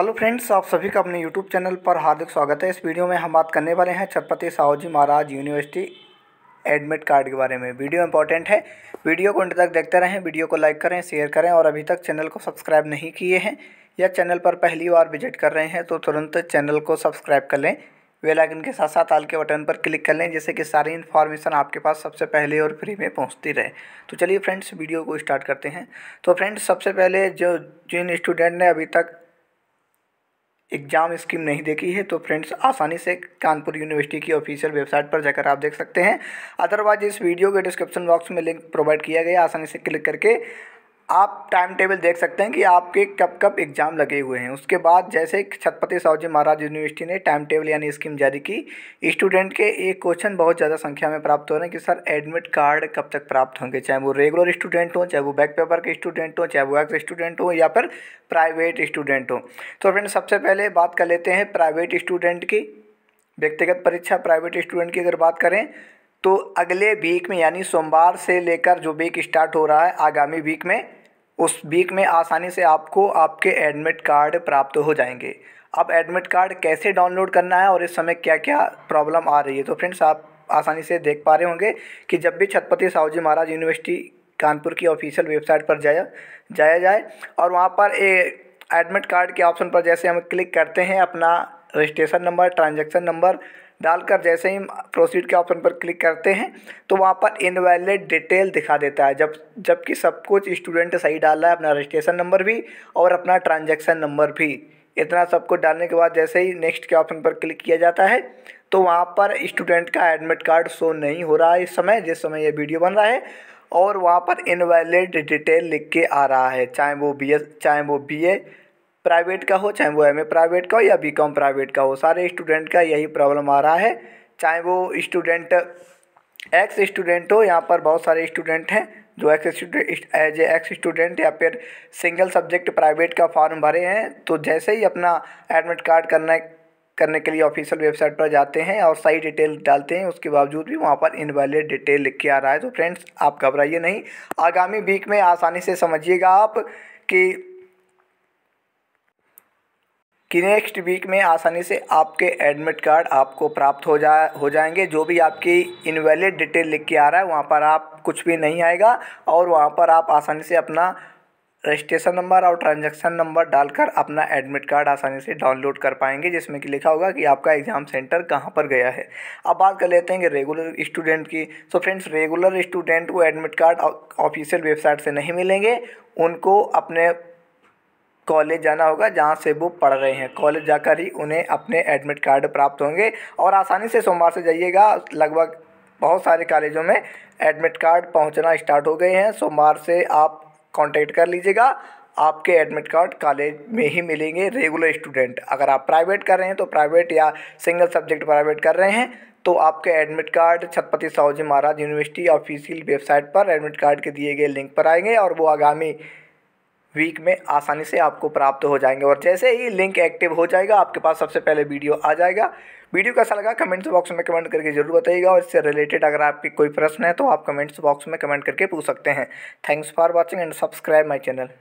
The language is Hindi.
हेलो फ्रेंड्स आप सभी का अपने यूट्यूब चैनल पर हार्दिक स्वागत है इस वीडियो में हम बात करने वाले हैं Chhatrapati Sahu ji Maharaj university admit card के बारे में वीडियो इंपॉर्टेंट है वीडियो को अंत तक देखते रहें वीडियो को लाइक करें शेयर करें और अभी तक चैनल को सब्सक्राइब नहीं किए हैं या चैनल पर पहली बार विजिट कर रहे हैं तो तुरंत चैनल को सब्सक्राइब कर लें वेलाइकन के साथ साथ आल के बटन पर क्लिक कर लें जिससे कि सारी इन्फॉर्मेशन आपके पास सबसे पहले और फ्री में पहुंचती रहे तो चलिए फ्रेंड्स वीडियो को स्टार्ट करते हैं तो फ्रेंड्स सबसे पहले जो जिन स्टूडेंट ने अभी तक एग्ज़ाम स्कीम नहीं देखी है तो फ्रेंड्स आसानी से कानपुर यूनिवर्सिटी की ऑफिशियल वेबसाइट पर जाकर आप देख सकते हैं अदरवाइज इस वीडियो के डिस्क्रिप्शन बॉक्स में लिंक प्रोवाइड किया गया आसानी से क्लिक करके आप टाइम टेबल देख सकते हैं कि आपके कब कब एग्ज़ाम लगे हुए हैं उसके बाद जैसे छत्रपति साहू जी महाराज यूनिवर्सिटी ने टाइम टेबल यानी स्कीम जारी की स्टूडेंट के एक क्वेश्चन बहुत ज़्यादा संख्या में प्राप्त हो रहे हैं कि सर एडमिट कार्ड कब तक प्राप्त होंगे चाहे वो रेगुलर स्टूडेंट हों चाहे वो बैक पेपर के स्टूडेंट हों चाहे वो एक्स स्टूडेंट हों या फिर प्राइवेट स्टूडेंट हों तो फ्रेंड सबसे पहले बात कर लेते हैं प्राइवेट स्टूडेंट की व्यक्तिगत परीक्षा प्राइवेट स्टूडेंट की अगर बात करें तो अगले वीक में यानी सोमवार से लेकर जो वीक स्टार्ट हो रहा है आगामी वीक में उस वीक में आसानी से आपको आपके एडमिट कार्ड प्राप्त हो जाएंगे अब एडमिट कार्ड कैसे डाउनलोड करना है और इस समय क्या क्या प्रॉब्लम आ रही है तो फ्रेंड्स आप आसानी से देख पा रहे होंगे कि जब भी छत्रपति साहू जी महाराज यूनिवर्सिटी कानपुर की ऑफिशियल वेबसाइट पर जाया जाया जाए और वहाँ पर एडमिट कार्ड के ऑप्शन पर जैसे हम क्लिक करते हैं अपना रजिस्ट्रेशन नंबर ट्रांजैक्शन नंबर डालकर जैसे ही प्रोसीड के ऑप्शन पर क्लिक करते हैं तो वहाँ पर इनवैलिड डिटेल दिखा देता है जब जबकि सब कुछ स्टूडेंट सही डाल रहा है अपना रजिस्ट्रेशन नंबर भी और अपना ट्रांजेक्शन नंबर भी इतना सब कुछ डालने के बाद जैसे ही नेक्स्ट के ऑप्शन पर क्लिक किया जाता है तो वहाँ पर स्टूडेंट का एडमिट कार्ड शो नहीं हो रहा है इस समय जिस समय ये वीडियो बन रहा है और वहाँ पर इनवैलिड डिटेल लिख के आ रहा है चाहे वो बी चाहे वो बी प्राइवेट का हो चाहे वो एम प्राइवेट का हो या बी प्राइवेट का हो सारे स्टूडेंट का यही प्रॉब्लम आ रहा है चाहे वो स्टूडेंट एक्स स्टूडेंट हो यहाँ पर बहुत सारे स्टूडेंट हैं जो ex student as ex student या फिर सिंगल सब्जेक्ट प्राइवेट का फॉर्म भरे हैं तो जैसे ही अपना एडमिट कार्ड करने करने के लिए ऑफिशियल वेबसाइट पर जाते हैं और सही डिटेल डालते हैं उसके बावजूद भी वहाँ पर इनवैलिड डिटेल लिख के आ रहा है तो फ्रेंड्स आप घबराइए नहीं आगामी वीक में आसानी से समझिएगा आप कि कि नेक्स्ट वीक में आसानी से आपके एडमिट कार्ड आपको प्राप्त हो जा हो जाएंगे जो भी आपकी इनवैलिड डिटेल लिख के आ रहा है वहाँ पर आप कुछ भी नहीं आएगा और वहाँ पर आप आसानी से अपना रजिस्ट्रेशन नंबर और ट्रांजैक्शन नंबर डालकर अपना एडमिट कार्ड आसानी से डाउनलोड कर पाएंगे जिसमें कि लिखा होगा कि आपका एग्ज़ाम सेंटर कहाँ पर गया है अब बात कर लेते हैं कि रेगुलर स्टूडेंट की सो फ्रेंड्स रेगुलर स्टूडेंट को एडमिट कार्ड ऑफिशियल वेबसाइट से नहीं मिलेंगे उनको अपने कॉलेज जाना होगा जहाँ से वो पढ़ रहे हैं कॉलेज जाकर ही उन्हें अपने एडमिट कार्ड प्राप्त होंगे और आसानी से सोमवार से जाइएगा लगभग बहुत सारे कॉलेजों में एडमिट कार्ड पहुँचना स्टार्ट हो गए हैं सोमवार से आप कॉन्टेक्ट कर लीजिएगा आपके एडमिट कार्ड कॉलेज में ही मिलेंगे रेगुलर स्टूडेंट अगर आप प्राइवेट कर रहे हैं तो प्राइवेट या सिंगल सब्जेक्ट प्राइवेट कर रहे हैं तो आपके admit card Chhatrapati Sahu ji Maharaj university official website पर एडमिट कार्ड के दिए गए लिंक पर आएंगे और वो आगामी वीक में आसानी से आपको प्राप्त हो जाएंगे और जैसे ही लिंक एक्टिव हो जाएगा आपके पास सबसे पहले वीडियो आ जाएगा वीडियो कैसा लगा कमेंट्स बॉक्स में कमेंट करके जरूर बताइएगा और इससे रिलेटेड अगर आपकी कोई प्रश्न है तो आप कमेंट्स बॉक्स में कमेंट करके पूछ सकते हैं thanks for watching and subscribe my channel